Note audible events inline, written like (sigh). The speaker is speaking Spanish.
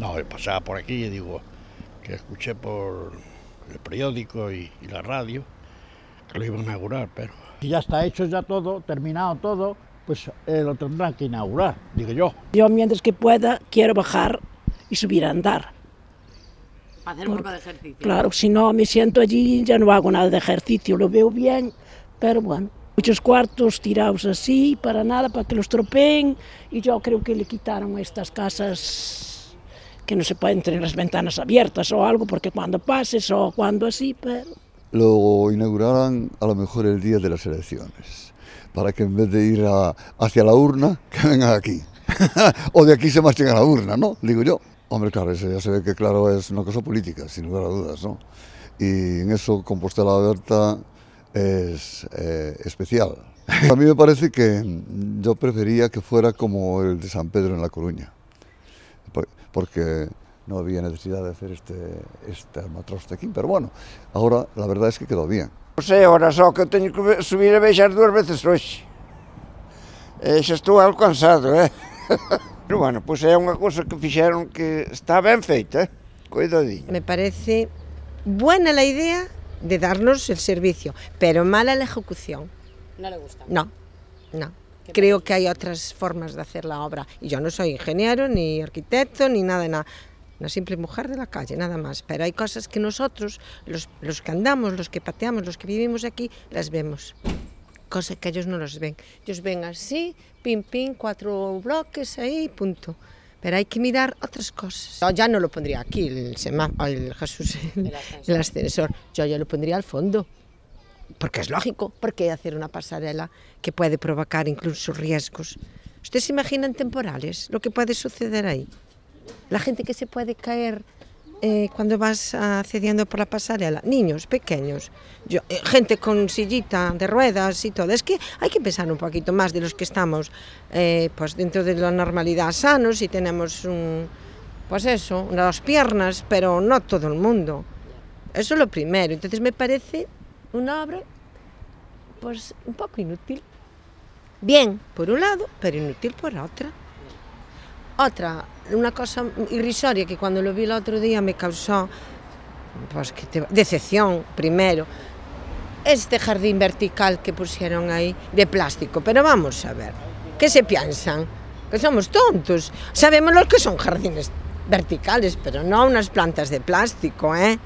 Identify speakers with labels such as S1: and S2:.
S1: No, pasaba por aquí y digo, que escuché por el periódico y,
S2: la radio que lo iban a inaugurar, pero... Si ya está hecho ya todo, terminado todo, pues eh, lo tendrán que inaugurar, digo yo. Yo mientras que pueda quiero bajar y subir a andar. hacer un poco de ejercicio. Claro, si no me siento allí ya no hago nada de ejercicio, lo veo bien, pero bueno. Muchos cuartos tirados así, para nada, para que los tropeen, y yo creo que le quitaron estas casas que no se pueden tener las ventanas abiertas o algo, porque cuando pases o cuando así, pero...
S1: Lo inaugurarán a lo mejor el día de las elecciones, para que en vez de ir hacia la urna, (laughs) que vengan aquí. (laughs) o de aquí se marchen a la urna, ¿no? Digo yo. Hombre, claro, eso ya se ve que claro es una cosa política, sin lugar a dudas, ¿no? Y en eso Compostela Abierta es eh, especial. (laughs) a mí me parece que yo prefería que fuera como el de San Pedro en La Coruña. porque no había necesidad de hacer este, este almatroste aquí, pero bueno, ahora la verdad es que quedou bien. Non sei, ahora só que teño que subir a baixar dúas veces hoxe. E xa estou algo cansado, eh? (laughs) Pero bueno, pois é unha cousa que fixeron que está ben feita, eh? Cuidadinho.
S3: Me parece buena la idea de darnos el servicio, pero mala la ejecución. No le gusta. No, no. creo que hay otras formas de hacer la obra. Y yo no soy ingeniero, ni arquitecto, ni nada nada. Una simple mujer de la calle, nada más. Pero hay cosas que nosotros, los, los que andamos, los que pateamos, los que vivimos aquí, las vemos Cosas que ellos no los ven. Ellos ven así, pim, pim, cuatro bloques ahí, punto. Pero hay que mirar otras cosas. Yo ya no lo pondría aquí, el, el Jesús, (laughs) ascensor. el ascensor. Yo ya lo pondría al fondo porque es lógico, ¿por qué hacer una pasarela que puede provocar incluso riesgos. ¿Ustedes se imaginan temporales lo que puede suceder ahí? La gente que se puede caer eh, cuando vas accediendo ah, por la pasarela, niños pequeños, eh, gente con sillita de ruedas y todo. Es que hay que pensar un poquito más de los que estamos eh, pues dentro de la normalidad sanos y tenemos un, pues eso, unas dos piernas, pero no todo el mundo. Eso es lo primero. Entonces me parece una obra pues un poco inútil. Bien por un lado, pero inútil por otra. Otra, una cosa irrisoria que cuando lo vi el otro día me causó pues, decepción primero. Este jardín vertical que pusieron ahí de plástico, pero vamos a ver, ¿qué se piensan? Que somos tontos. Sabemos lo que son jardines verticales, pero no unas plantas de plástico, ¿eh?